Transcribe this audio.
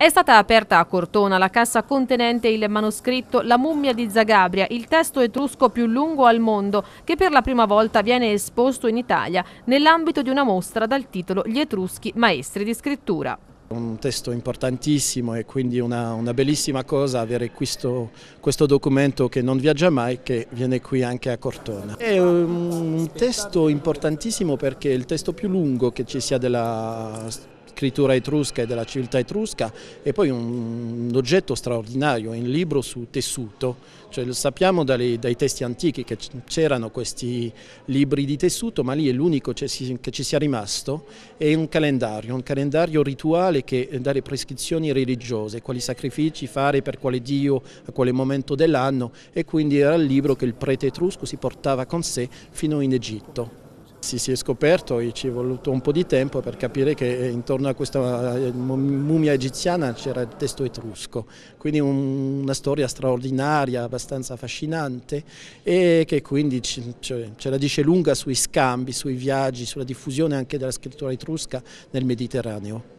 È stata aperta a Cortona la cassa contenente il manoscritto La mummia di Zagabria, il testo etrusco più lungo al mondo, che per la prima volta viene esposto in Italia nell'ambito di una mostra dal titolo Gli Etruschi Maestri di Scrittura. Un testo importantissimo e quindi una, una bellissima cosa avere questo, questo, documento che non viaggia mai che viene qui anche a Cortona. È un testo importantissimo perché è il testo più lungo che ci sia della scrittura etrusca e della civiltà etrusca e poi un, oggetto straordinario, un libro su tessuto, cioè, sappiamo dai, dai testi antichi che c'erano questi libri di tessuto ma lì è l'unico che, che ci sia rimasto, è un calendario, un calendario rituale che eh, dà le prescrizioni religiose, quali sacrifici fare per quale dio, a quale momento dell'anno e quindi era il libro che il prete etrusco si portava con sé fino in Egitto. Si, si, è scoperto e ci è voluto un po' di tempo per capire che eh, intorno a questa eh, mummia egiziana c'era il testo etrusco, quindi un, una storia straordinaria, abbastanza affascinante e che quindi ce la dice lunga sui scambi, sui viaggi, sulla diffusione anche della scrittura etrusca nel Mediterraneo.